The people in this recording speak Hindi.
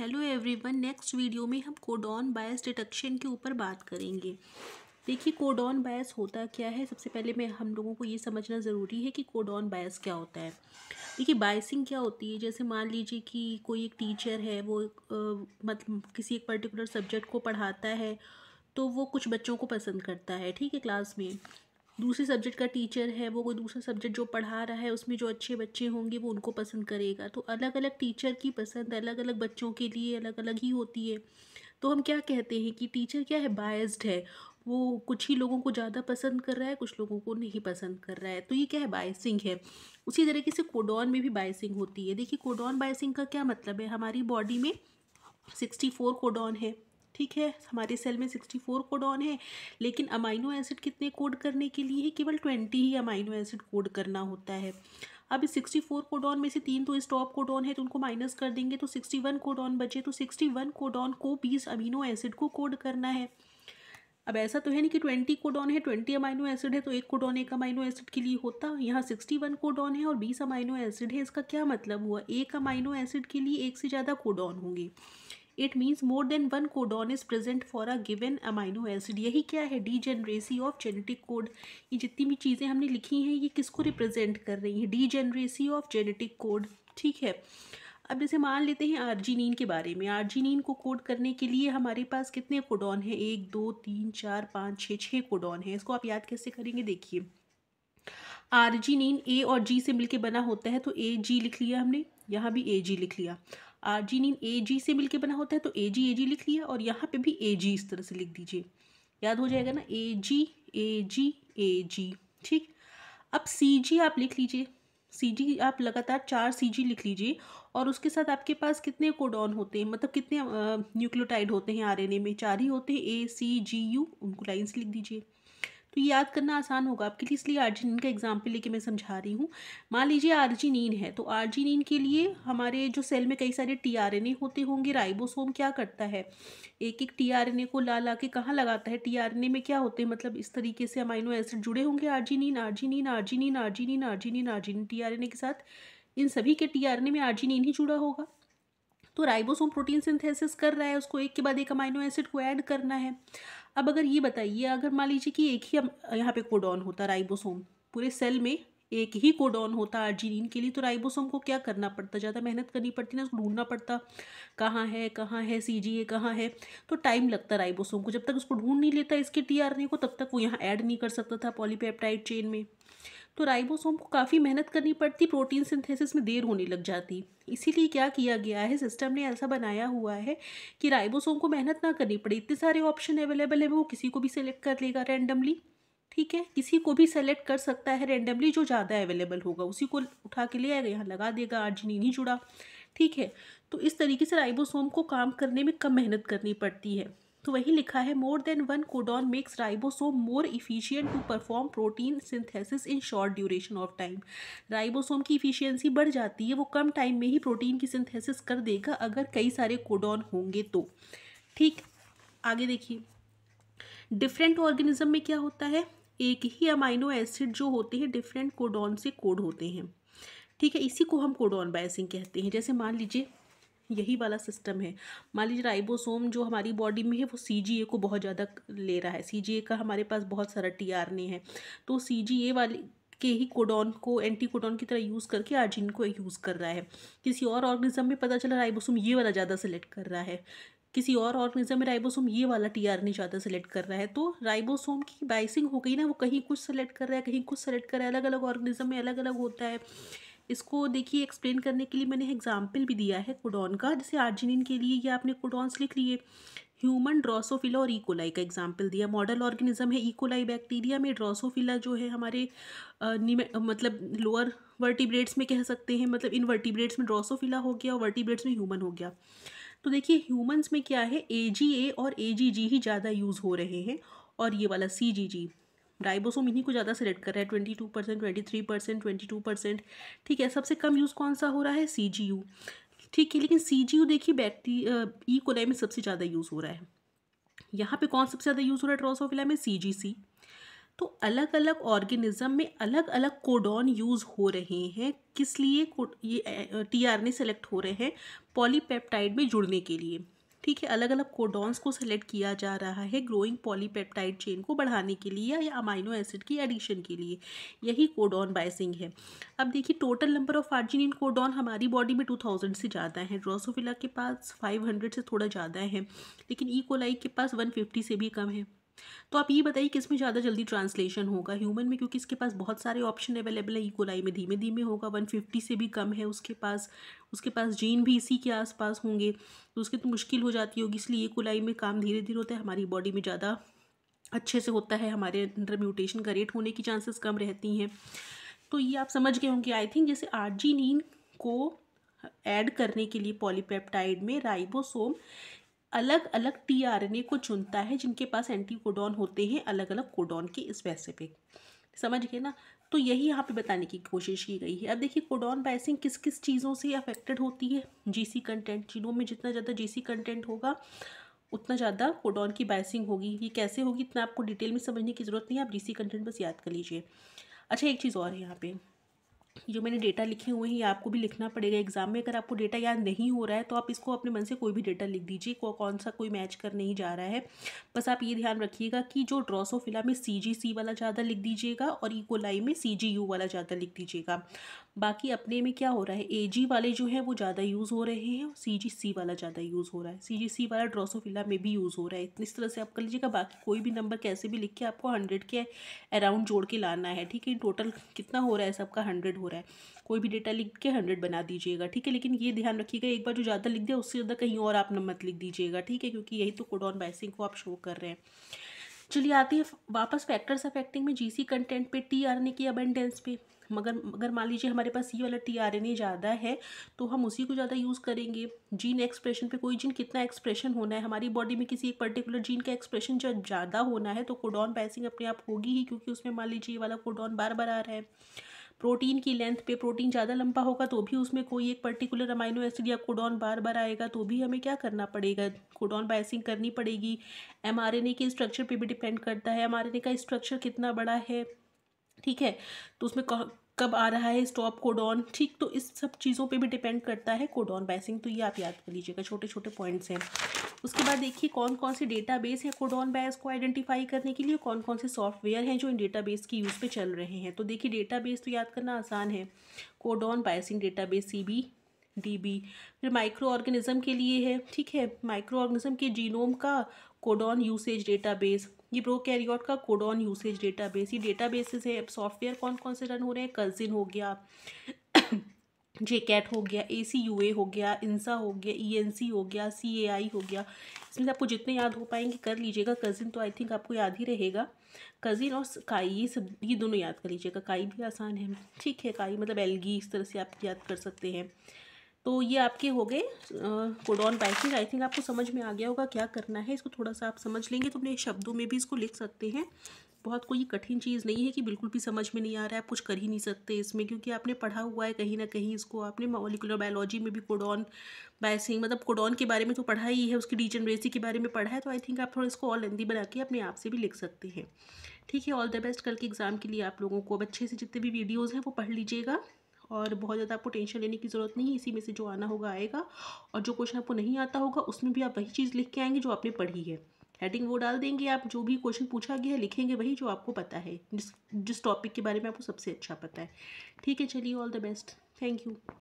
हेलो एवरीवन नेक्स्ट वीडियो में हम कोडॉन बायस डिटक्शन के ऊपर बात करेंगे देखिए कोडॉन बायस होता क्या है सबसे पहले मैं हम लोगों को ये समझना ज़रूरी है कि कोडॉन बायस क्या होता है देखिए बायसिंग क्या होती है जैसे मान लीजिए कि कोई एक टीचर है वो मतलब किसी एक पर्टिकुलर सब्जेक्ट को पढ़ाता है तो वो कुछ बच्चों को पसंद करता है ठीक है क्लास में दूसरे सब्जेक्ट का टीचर है वो कोई दूसरा सब्जेक्ट जो पढ़ा रहा है उसमें जो अच्छे बच्चे होंगे वो उनको पसंद करेगा तो अलग अलग टीचर की पसंद अलग अलग बच्चों के लिए अलग अलग ही होती है तो हम क्या कहते हैं कि टीचर क्या है बायस्ड है वो कुछ ही लोगों को ज़्यादा पसंद कर रहा है कुछ लोगों को नहीं पसंद कर रहा है तो ये क्या है बायसिंग है उसी तरीके से कोडॉन में भी बायसिंग होती है देखिए कोडॉन बायसिंग का क्या मतलब है हमारी बॉडी में सिक्सटी फोर कोडॉन है ठीक है हमारे सेल में सिक्सटी फोर कोडॉन है लेकिन अमाइनो एसिड कितने कोड करने के लिए केवल ट्वेंटी ही अमाइनो एसिड कोड करना होता है अब सिक्सटी फोर कोडॉन में से तीन तो स्टॉप कोडॉन है तो उनको माइनस कर देंगे तो सिक्सटी वन कोडॉन बचे तो सिक्सटी वन कोडॉन को बीस अमीनो एसिड को कोड करना है अब ऐसा तो है नहीं कि ट्वेंटी कोडॉन है ट्वेंटी अमाइनो एसिड है तो एक कोडॉन एक अमाइनो एसिड के लिए होता यहाँ सिक्सटी वन कोडॉन है और बीस अमाइनो एसिड है इसका क्या मतलब हुआ एक अमाइनो एसिड के लिए एक से ज़्यादा कोडॉन होंगे it means more than one codon is present for a given amino acid यही क्या है degeneracy of genetic code ये जितनी भी चीज़ें हमने लिखी हैं ये किसको रिप्रेजेंट कर रही हैं degeneracy of genetic code ठीक है अब जैसे मान लेते हैं आर्जिनिन के बारे में आर्जिनिन को कोड करने के लिए हमारे पास कितने कोडॉन हैं एक दो तीन चार पाँच छः छः कोडॉन हैं इसको आप याद कैसे करेंगे देखिए आर्जिनिन ए और जी से मिलके बना होता है तो ए जी लिख लिया हमने यहाँ भी ए जी लिख लिया आर्जिनिन ए जी से मिलके बना होता है तो ए जी ए जी लिख लिया और यहाँ पे भी ए जी इस तरह से लिख दीजिए याद हो जाएगा ना ए जी ए जी ए जी ठीक अब सी जी आप लिख लीजिए सी जी आप लगातार चार सी जी लिख लीजिए और उसके साथ आपके पास कितने कोडॉन होते हैं मतलब कितने न्यूक्लियोटाइड होते हैं ए में चार ही होते हैं ए सी जी यू उनको लाइन से लिख दीजिए तो याद करना आसान होगा आपके लिए इसलिए आर्जिनिन का एग्जाम्पल लेके मैं समझा रही हूँ मान लीजिए आर्जिनिन है तो आर्जिनिन के लिए हमारे जो सेल में कई सारे ए होते होंगे राइबोसोम क्या करता है एक एक ए को ला ला के कहाँ लगाता है ए में क्या होते हैं मतलब इस तरीके से अमाइनो एसिड जुड़े होंगे arginine arginine arginine arginine arginine arginine A के साथ इन सभी के ए में आर्जिनिन ही जुड़ा होगा तो राइबोसोम प्रोटीन सिंथेसिस कर रहा है उसको एक के बाद एक अमाइनो एसिड को ऐड करना है अब अगर ये बताइए अगर मान लीजिए कि एक ही यहाँ पे कोडॉन होता राइबोसोम पूरे सेल में एक ही कोडॉन होता आर्जीन के लिए तो राइबोसोम को क्या करना पड़ता ज़्यादा मेहनत करनी पड़ती ना उसको ढूंढना पड़ता कहाँ है कहाँ है सी जी ए कहाँ है तो टाइम लगता राइबोसोम को जब तक उसको ढूंढ नहीं लेता इसके टी आर को तब तक वो यहाँ ऐड नहीं कर सकता था पॉलीपेप्टाइड चेन में तो राइबोसोम को काफ़ी मेहनत करनी पड़ती प्रोटीन सिंथेसिस में देर होने लग जाती इसीलिए क्या किया गया है सिस्टम ने ऐसा बनाया हुआ है कि राइबोसोम को मेहनत ना करनी पड़े इतने सारे ऑप्शन अवेलेबल है वो किसी को भी सिलेक्ट कर लेगा रेंडमली ठीक है किसी को भी सेलेक्ट कर सकता है रेंडमली जो ज़्यादा अवेलेबल होगा उसी को उठा के ले आएगा यहाँ लगा देगा आर्जिनिन नहीं जुड़ा ठीक है तो इस तरीके से राइबोसोम को काम करने में कम मेहनत करनी पड़ती है तो वही लिखा है more than one codon makes ribosome more efficient to perform protein synthesis in short duration of time ribosome की इफिशियंसी बढ़ जाती है वो कम टाइम में ही प्रोटीन की सिंथेसिस कर देगा अगर कई सारे कोडॉन होंगे तो ठीक आगे देखिए डिफरेंट ऑर्गेनिज्म में क्या होता है एक ही अमाइनो एसिड जो होते हैं डिफरेंट कोडॉन से कोड होते हैं ठीक है इसी को हम कोडॉन बायसिंग कहते हैं जैसे मान लीजिए यही वाला सिस्टम है मान लीजिए राइबोसोम जो हमारी बॉडी में है वो सी को बहुत ज़्यादा ले रहा है सी का हमारे पास बहुत सारा टी आर है तो सी वाली के ही कोडॉन को एंटी कोडॉन की तरह यूज़ करके आर्जिन को यूज़ कर रहा है किसी और ऑर्गेनिज्म में पता चला राइबोसोम ये वाला ज़्यादा सेलेक्ट कर रहा है किसी और ऑर्गेनिज्म में राइबोसोम ये वाला टी आर नहीं ज़्यादा सेलेक्ट कर रहा है तो राइबोसोम की बाइसिंग हो गई ना वो कहीं कुछ सेलेक्ट कर रहा है कहीं कुछ सेलेक्ट कर रहा है अलग अलग ऑर्गेनिज्म में अलग अलग होता है इसको देखिए एक्सप्लेन करने के लिए मैंने एग्जाम्पल भी दिया है कोडॉन का जैसे आर्जिनिन के लिए या आपने कोडॉन्स लिख लिए ह्यूमन ड्रोसोफिला और इकोलाई e. का एग्जाम्पल दिया मॉडल ऑर्गेनिज्म है इकोलाई e. बैक्टीरिया में ड्रोसोफिला जो है हमारे आ, मतलब लोअर वर्टिब्रेट्स में कह सकते हैं मतलब इन वर्टिब्रेट्स में ड्रोसोफिला हो गया और वर्टिब्रेट्स में ह्यूमन हो गया तो देखिए ह्यूमन्स में क्या है ए जी ए और ए जी जी ही ज़्यादा यूज़ हो रहे हैं और ये वाला सी जी जी राइबोसोम इन्हीं को ज़्यादा सेलेक्ट कर रहा है twenty two percent twenty three percent twenty two percent ठीक है सबसे कम यूज़ कौन सा हो रहा है सी जी यू ठीक है लेकिन सी जी यू देखिए बैक्टी ई कोलाई में सबसे ज़्यादा यूज़ हो रहा है यहाँ पे कौन सबसे ज़्यादा यूज़ हो रहा है ट्रोसोफिला में सी जी सी तो अलग अलग ऑर्गेनिज्म में अलग अलग कोडॉन यूज़ हो रहे हैं किस लिए ये टी आर सेलेक्ट हो रहे हैं पॉलीपेप्टाइड में जुड़ने के लिए ठीक है अलग अलग कोडॉन्स को सेलेक्ट किया जा रहा है ग्रोइंग पॉलीपेप्टाइड चेन को बढ़ाने के लिए या अमाइनो एसिड की एडिशन के लिए यही कोडॉन बाइसिंग है अब देखिए total number of arginine codon हमारी बॉडी में टू थाउजेंड से ज़्यादा है ड्रोसोफिला के पास फाइव हंड्रेड से थोड़ा ज़्यादा है लेकिन ई e. कोलाई के पास वन फिफ्टी से भी कम है तो आप ये बताइए कि इसमें ज़्यादा जल्दी ट्रांसलेशन होगा ह्यूमन में क्योंकि इसके पास बहुत सारे ऑप्शन अवेलेबल है ईकोलाई e में धीमे धीमे होगा वन फिफ्टी से भी कम है उसके पास उसके पास जीन भी इसी के आसपास होंगे तो उसकी तो मुश्किल हो जाती होगी इसलिए ईकोलाई e में काम धीरे धीरे होता है हमारी बॉडी में ज़्यादा अच्छे से होता है हमारे अंदर म्यूटेशन का रेट होने की चांसेस कम रहती हैं तो ये आप समझ गए होंगे आई थिंक जैसे आर्जीनिन को ऐड करने के लिए पॉलीपेप्टाइड में राइबोसोम अलग अलग टीआरएनए को चुनता है जिनके पास एंटीकोडॉन होते हैं अलग अलग कोडॉन के स्पेसिफिक समझ गए ना तो यही यहाँ पे बताने की कोशिश की गई है अब देखिए कोडॉन बाइसिंग किस किस चीज़ों से अफेक्टेड होती है जीसी कंटेंट जीनोम में जितना ज़्यादा जीसी कंटेंट होगा उतना ज़्यादा कोडॉन की बाइसिंग होगी ये कैसे होगी इतना आपको डिटेल में समझने की ज़रूरत नहीं है आप सी कंटेंट बस याद कर लीजिए अच्छा एक चीज़ और है यहाँ पे जो मैंने डेटा लिखे हुए हैं ये आपको भी लिखना पड़ेगा एग्जाम में अगर आपको डेटा याद नहीं हो रहा है तो आप इसको अपने मन से कोई भी डेटा लिख दीजिए को कौन सा कोई मैच कर नहीं जा रहा है बस आप ये ध्यान रखिएगा कि जो ड्रॉसोफिला में सी जी सी वाला ज़्यादा लिख दीजिएगा और इकोलाई में सी जी यू वाला ज़्यादा लिख दीजिएगा बाकी अपने में क्या हो रहा है ए जी वाले जो है वो ज़्यादा यूज़ हो रहे हैं सी जी सी वाला ज़्यादा यूज़ हो रहा है सी जी सी वाला ड्रॉसोफिला में भी यूज़ हो रहा है इस तरह से आप कर लीजिएगा बाकी कोई भी नंबर कैसे भी लिख के आपको हंड्रेड के अराउंड जोड़ के लाना है ठीक है टोटल कितना हो रहा है सबका हंड्रेड हो रहा है कोई भी डेटा लिख के हंड्रेड बना दीजिएगा ठीक है लेकिन ये ध्यान रखिएगा एक बार जो ज़्यादा लिख दिया उससे ज़्यादा कहीं और आप मत लिख दीजिएगा ठीक है क्योंकि यही तो कोडॉन बाइसिंग को आप शो कर रहे हैं चलिए आती है वापस फैक्टर्स अफेक्टिंग में जीसी कंटेंट पे टी आर ने किया अबेंडेंस पे मगर अगर मान लीजिए हमारे पास ये वाला टी आर एन ए ज़्यादा है तो हम उसी को ज़्यादा यूज़ करेंगे जीन एक्सप्रेशन पे कोई जीन कितना एक्सप्रेशन होना है हमारी बॉडी में किसी एक पर्टिकुलर जीन का एक्सप्रेशन जब ज़्यादा होना है तो कोडॉन पैसिंग अपने आप होगी ही क्योंकि उसमें मान लीजिए ये वाला कोडॉन बार बार आ रहा है प्रोटीन की लेंथ पे प्रोटीन ज़्यादा लंबा होगा तो भी उसमें कोई एक पर्टिकुलर अमाइनो एसिड या कोडॉन बार बार आएगा तो भी हमें क्या करना पड़ेगा कोडॉन बाइसिंग करनी पड़ेगी एम के स्ट्रक्चर पर भी डिपेंड करता है एम का स्ट्रक्चर कितना बड़ा है ठीक है तो उसमें कब आ रहा है स्टॉप कोडॉन ठीक तो इस सब चीज़ों पर भी डिपेंड करता है कोडॉन बाइसिंग तो ये आप याद कर लीजिएगा छोटे छोटे पॉइंट्स हैं उसके बाद देखिए कौन कौन से डेटाबेस है कोडॉन बैस को आइडेंटिफाई करने के लिए कौन कौन से सॉफ्टवेयर हैं जो इन डेटाबेस की यूज़ पे चल रहे हैं तो देखिए डेटाबेस तो याद करना आसान है codon biasing database C B D B फिर माइक्रो ऑर्गेनिज्म के लिए है ठीक है माइक्रो ऑर्गेनिज्म के जीनोम का कोडॉन यूसेज डेटाबेस ये कैरियोट का कोडॉन यूसेज डेटाबेस ये डेटाबेसेस है अब सॉफ्टवेयर कौन कौन से रन हो रहे हैं कजिन हो गया जे कैट हो गया ए सी यू ए हो गया इंसा हो गया ई एन सी हो गया सी ए आई हो गया इसमें से आपको जितने याद हो पाएंगे कर लीजिएगा कज़िन तो आई थिंक आपको याद ही रहेगा कज़िन और काई ये सब ये दोनों याद कर लीजिएगा काई भी आसान है ठीक है काई मतलब एलगी इस तरह से आप याद कर सकते हैं तो ये आपके हो गए कोडॉन बाइकिंग आई थिंक आपको समझ में आ गया होगा क्या करना है इसको थोड़ा सा आप समझ लेंगे तो अपने शब्दों में भी इसको लिख सकते हैं बहुत कोई कठिन चीज़ नहीं है कि बिल्कुल भी समझ में नहीं आ रहा है आप कुछ कर ही नहीं सकते इसमें क्योंकि आपने पढ़ा हुआ है कहीं ना कहीं इसको आपने मोलिकुलर बायोलॉजी में भी कोडॉन बायसिंग मतलब कोडॉन के बारे में तो पढ़ा ही है उसकी डीजनरेसी के बारे में पढ़ा है तो आई थिंक आप थोड़ा इसको और लेंदी बना के अपने आप से भी लिख सकते हैं ठीक है ऑल द बेस्ट कल के एग्ज़ाम के लिए आप लोगों को अब अच्छे से जितने भी वीडियोज़ हैं वो पढ़ लीजिएगा और बहुत ज़्यादा आपको टेंशन लेने की ज़रूरत नहीं है इसी में से जो आना होगा आएगा और जो क्वेश्चन आपको नहीं आता होगा उसमें भी आप वही चीज़ लिख के आएंगे जो आपने पढ़ी है हेडिंग वो डाल देंगे आप जो भी क्वेश्चन पूछा गया है लिखेंगे वही जो आपको पता है जिस जिस टॉपिक के बारे में आपको सबसे अच्छा पता है ठीक है चलिए all the best thank you